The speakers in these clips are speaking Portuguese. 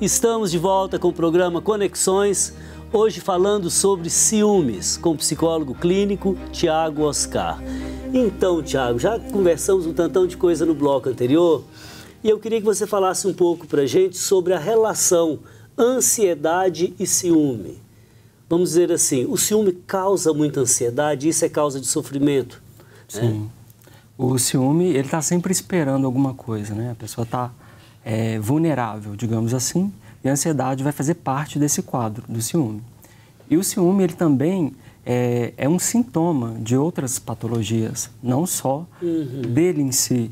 Estamos de volta com o programa Conexões, hoje falando sobre ciúmes com o psicólogo clínico Tiago Oscar. Então, Tiago, já conversamos um tantão de coisa no bloco anterior e eu queria que você falasse um pouco para gente sobre a relação ansiedade e ciúme. Vamos dizer assim, o ciúme causa muita ansiedade, isso é causa de sofrimento. Né? Sim. Né? O ciúme, ele está sempre esperando alguma coisa, né? A pessoa está é, vulnerável, digamos assim, e a ansiedade vai fazer parte desse quadro do ciúme. E o ciúme, ele também é, é um sintoma de outras patologias, não só uhum. dele em si.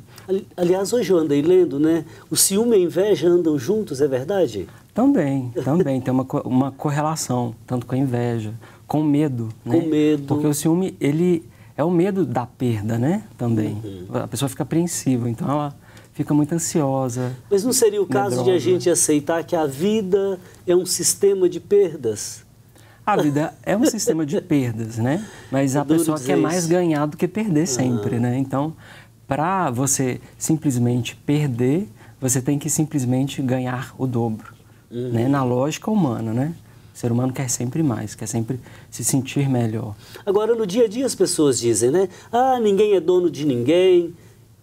Aliás, hoje eu andei lendo, né? O ciúme e a inveja andam juntos, é verdade? Também, também. tem uma, uma correlação, tanto com a inveja, com o medo, né? Com medo. Porque o ciúme, ele é o medo da perda, né? Também. Uhum. A pessoa fica apreensiva, então ela fica muito ansiosa. Mas não seria o caso de a gente aceitar que a vida é um sistema de perdas? A vida é um sistema de perdas, né? Mas é a pessoa quer isso. mais ganhar do que perder ah. sempre, né? Então, para você simplesmente perder, você tem que simplesmente ganhar o dobro, uhum. né? Na lógica humana, né? O ser humano quer sempre mais, quer sempre se sentir melhor. Agora, no dia a dia as pessoas dizem, né? Ah, ninguém é dono de ninguém,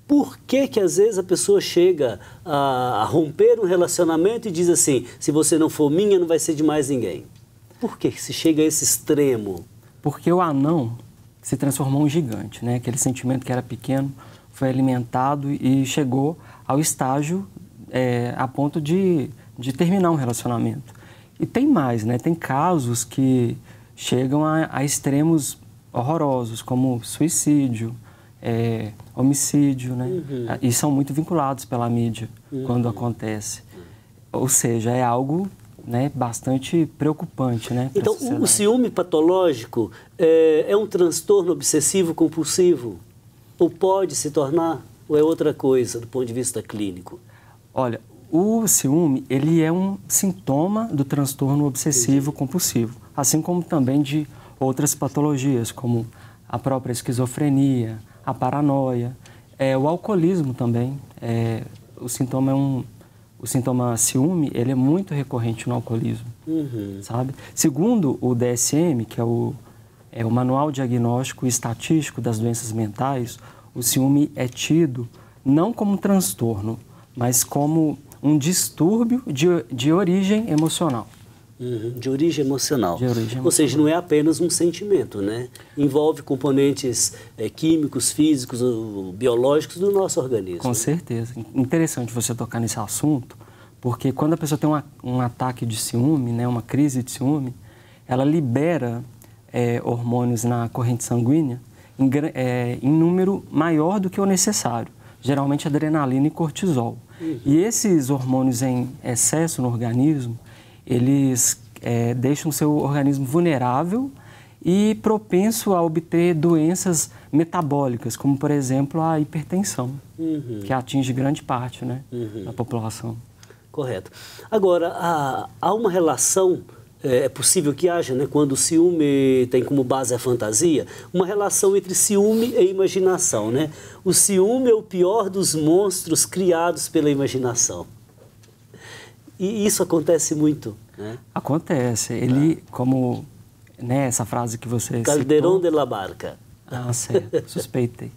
por que, que às vezes a pessoa chega a, a romper um relacionamento e diz assim: se você não for minha, não vai ser de mais ninguém? Por que, que se chega a esse extremo? Porque o anão se transformou em gigante, né? Aquele sentimento que era pequeno foi alimentado e chegou ao estágio é, a ponto de, de terminar um relacionamento. E tem mais, né? Tem casos que chegam a, a extremos horrorosos, como suicídio, é, homicídio, né? Uhum. E são muito vinculados pela mídia uhum. quando acontece. Ou seja, é algo né, bastante preocupante, né? Então, o ciúme patológico é, é um transtorno obsessivo compulsivo? Ou pode se tornar? Ou é outra coisa do ponto de vista clínico? Olha, o ciúme ele é um sintoma do transtorno obsessivo compulsivo, assim como também de outras patologias, como a própria esquizofrenia, a paranoia, é, o alcoolismo também. É, o sintoma é um, o sintoma ciúme, ele é muito recorrente no alcoolismo, uhum. sabe? Segundo o DSM, que é o, é o Manual Diagnóstico e Estatístico das Doenças Mentais, o ciúme é tido não como transtorno, mas como um distúrbio de, de origem emocional. Uhum. De origem emocional. De origem emocional. Ou seja, não é apenas um sentimento, né? Envolve componentes é, químicos, físicos, biológicos do nosso organismo. Com né? certeza. Interessante você tocar nesse assunto, porque quando a pessoa tem uma, um ataque de ciúme, né, uma crise de ciúme, ela libera é, hormônios na corrente sanguínea em, é, em número maior do que o necessário geralmente adrenalina e cortisol. Uhum. E esses hormônios em excesso no organismo eles é, deixam seu organismo vulnerável e propenso a obter doenças metabólicas, como por exemplo a hipertensão, uhum. que atinge grande parte né, uhum. da população. Correto. Agora, há, uma relação, é, é, possível que haja, né, quando o ciúme tem como base a fantasia, uma relação entre ciúme e imaginação. Né? O ciúme é o pior dos monstros criados pela imaginação. E isso acontece muito. Né? Acontece. Ele, é. como né, essa frase que você Caldeirão citou, de la Barca. Ah, certo. Suspeitei.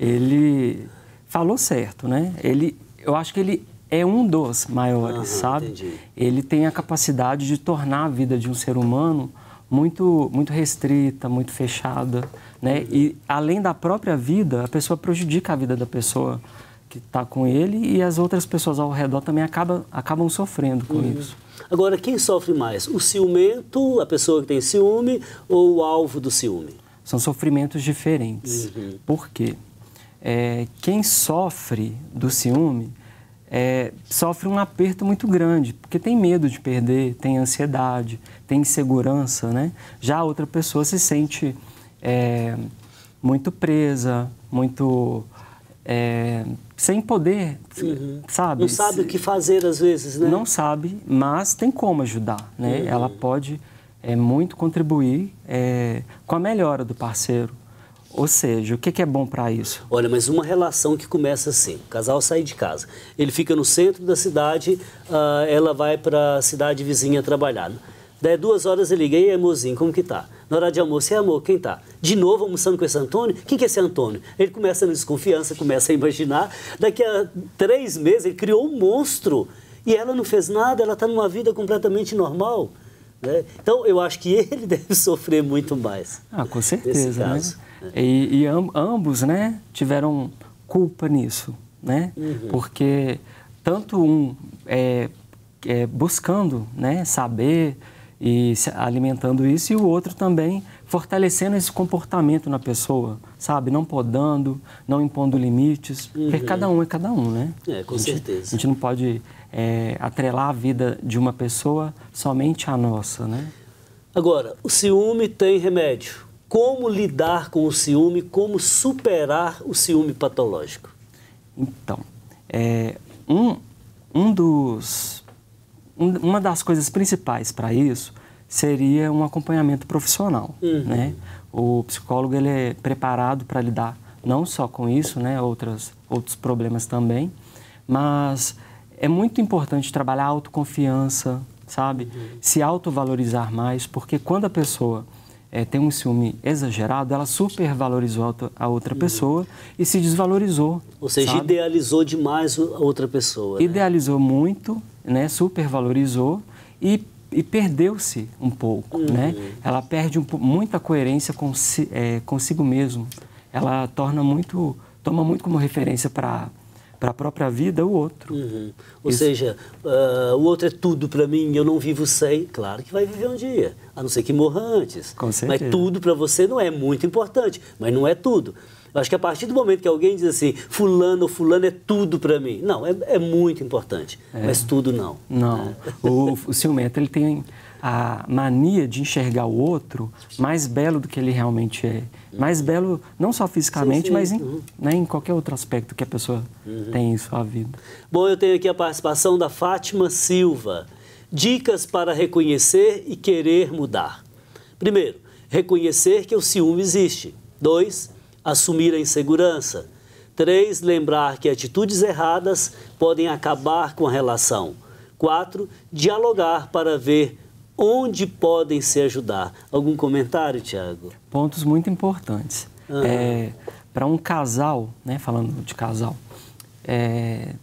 ele falou certo, né? Ele, eu acho que ele é um dos maiores, sabe? Entendi. Ele tem a capacidade de tornar a vida de um ser humano muito, muito restrita, muito fechada, né? Uhum. E além da própria vida, a pessoa prejudica a vida da pessoa que está com ele e as outras pessoas ao redor também acaba, acabam sofrendo com uhum. isso. Agora, quem sofre mais? O ciumento, a pessoa que tem ciúme ou o alvo do ciúme? São sofrimentos diferentes. Uhum. Por quê? É, quem sofre do ciúme é, sofre um aperto muito grande, porque tem medo de perder, tem ansiedade, tem insegurança, né? Já a outra pessoa se sente é, muito presa, muito é, sem poder, uhum. sabe? Não sabe o que fazer às vezes, né? Não sabe, mas tem como ajudar, né? Uhum. Ela pode é, muito contribuir é, com a melhora do parceiro. Ou seja, o que, que é bom para isso? Olha, mas uma relação que começa assim: o casal sai de casa, ele fica no centro da cidade, ah, ela vai para a cidade vizinha trabalhar. Daí duas horas eu liguei, amorzinho mozinho, como que tá? Na hora de almoço, é amor, quem tá? De novo almoçando com esse Antônio? Quem que é esse Antônio? Ele começa na desconfiança, começa a imaginar. Daqui a três meses ele criou um monstro e ela não fez nada, ela está numa vida completamente normal. Né? Então eu acho que ele deve sofrer muito mais. Ah, com certeza. Né? É. E, e amb ambos né, tiveram culpa nisso, né? Uhum. Porque tanto um é, é, buscando né, saber e alimentando isso, e o outro também fortalecendo esse comportamento na pessoa, sabe? Não podando, não impondo limites, uhum. porque cada um é cada um, né? É, com a gente, certeza. A gente não pode é, atrelar a vida de uma pessoa somente à nossa, né? Agora, o ciúme tem remédio. Como lidar com o ciúme? Como superar o ciúme patológico? Então, é, um, um dos uma das coisas principais para isso seria um acompanhamento profissional, uhum. né? O psicólogo ele é preparado para lidar não só com isso, né, outras outros problemas também, mas é muito importante trabalhar a autoconfiança, sabe? Uhum. Se autovalorizar mais, porque quando a pessoa é, tem um ciúme exagerado, ela supervalorizou a outra uhum. pessoa uhum. e se desvalorizou. Ou seja, sabe? idealizou demais a outra pessoa. Né? Idealizou né? muito, né, supervalorizou e, e perdeu-se um pouco, uhum. né? Ela perde um, muita coerência com, é, consigo mesmo. Ela torna muito, toma muito como referência para para a própria vida o outro. Uhum. Ou Isso. seja, uh, o outro é tudo para mim, eu não vivo sem. Claro que vai viver um dia, a não ser que morra antes. Com Mas tudo para você não é muito importante, mas não é tudo acho que a partir do momento que alguém diz assim, fulano ou fulano é tudo para mim. Não, é, é muito importante, é. mas tudo não. Não. É. O, o ciumento, ele tem a mania de enxergar o outro mais belo do que ele realmente é. Mais belo, não só fisicamente, sim, sim. mas em, uhum. né, em qualquer outro aspecto que a pessoa uhum. tem em sua vida. Bom, eu tenho aqui a participação da Fátima Silva. Dicas para reconhecer e querer mudar. Primeiro, reconhecer que o ciúme existe. Dois, assumir a insegurança. 3. Lembrar que atitudes erradas podem acabar com a relação. 4. Dialogar para ver onde podem se ajudar. Algum comentário, Tiago? Pontos muito importantes. Ah. É, para um casal, né, falando de casal, é,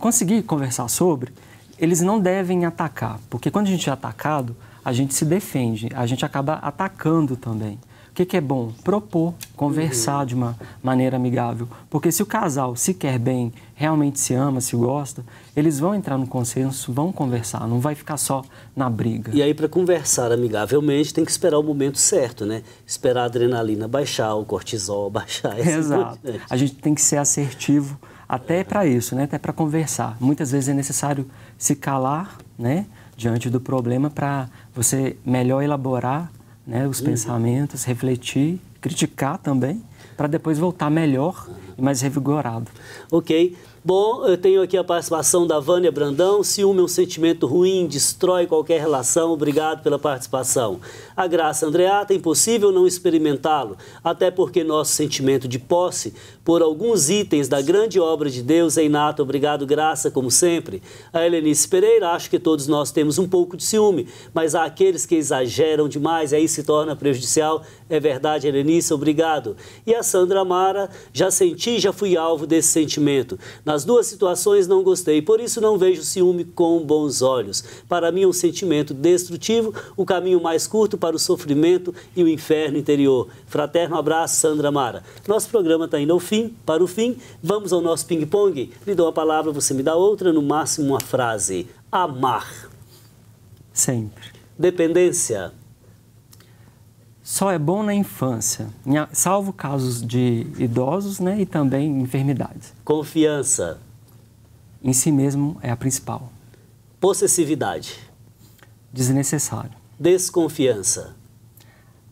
conseguir conversar sobre, eles não devem atacar, porque quando a gente é atacado, a gente se defende, a gente acaba atacando também que, que é bom? Propor, conversar uhum. de uma maneira amigável. Porque se o casal se quer bem, realmente se ama, se gosta, eles vão entrar no consenso, vão conversar, não vai ficar só na briga. E aí, para conversar amigavelmente, tem que esperar o momento certo, né? Esperar a adrenalina baixar, o cortisol baixar. Assim Exato. A gente tem que ser assertivo até é. para isso, né? Até para conversar. Muitas vezes é necessário se calar, né? Diante do problema para você melhor elaborar né, os uhum. pensamentos, refletir, criticar também, para depois voltar melhor e mais revigorado. Ok. Bom, eu tenho aqui a participação da Vânia Brandão. Ciúme é um sentimento ruim, destrói qualquer relação. Obrigado pela participação. A Graça Andreata, é impossível não experimentá-lo, até porque nosso sentimento de posse por alguns itens da grande obra de Deus é inato. Obrigado, Graça, como sempre. A Helenice Pereira, acho que todos nós temos um pouco de ciúme, mas há aqueles que exageram demais, aí se torna prejudicial. É verdade, Helenice, obrigado. E a Sandra Amara, já senti, já fui alvo desse sentimento. Nas duas situações não gostei, por isso não vejo ciúme com bons olhos. Para mim é um sentimento destrutivo, o caminho mais curto para o sofrimento e o inferno interior. Fraterno abraço, Sandra Mara. Nosso programa está indo ao fim, para o fim. Vamos ao nosso ping-pong. Lhe dou a palavra, você me dá outra, no máximo uma frase. Amar. Sempre. Dependência só é bom na infância, salvo casos de idosos né, e também enfermidades. Confiança. Em si mesmo é a principal. Possessividade. Desnecessário. Desconfiança.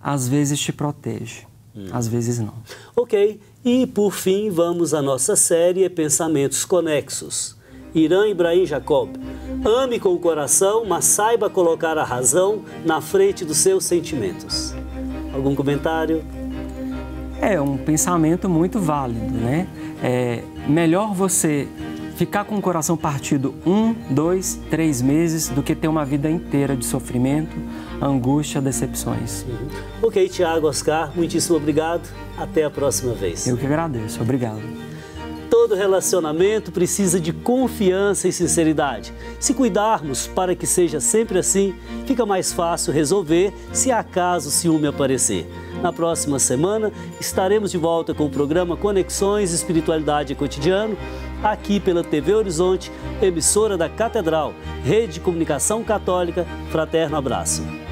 Às vezes te protege, hum. às vezes não. Ok, e por fim vamos à nossa série Pensamentos Conexos. Irã Ibrahim Jacob. Ame com o coração, mas saiba colocar a razão na frente dos seus sentimentos. Algum comentário? É um pensamento muito válido, né? É melhor você ficar com o coração partido um, dois, três meses do que ter uma vida inteira de sofrimento, angústia, decepções. Uhum. Ok, Tiago, Oscar, muitíssimo obrigado. Até a próxima vez. Eu que agradeço. Obrigado. Todo relacionamento precisa de confiança e sinceridade. Se cuidarmos para que seja sempre assim, fica mais fácil resolver se acaso o ciúme aparecer. Na próxima semana estaremos de volta com o programa Conexões Espiritualidade e Cotidiano, aqui pela TV Horizonte, emissora da Catedral, Rede de Comunicação Católica. Fraterno abraço.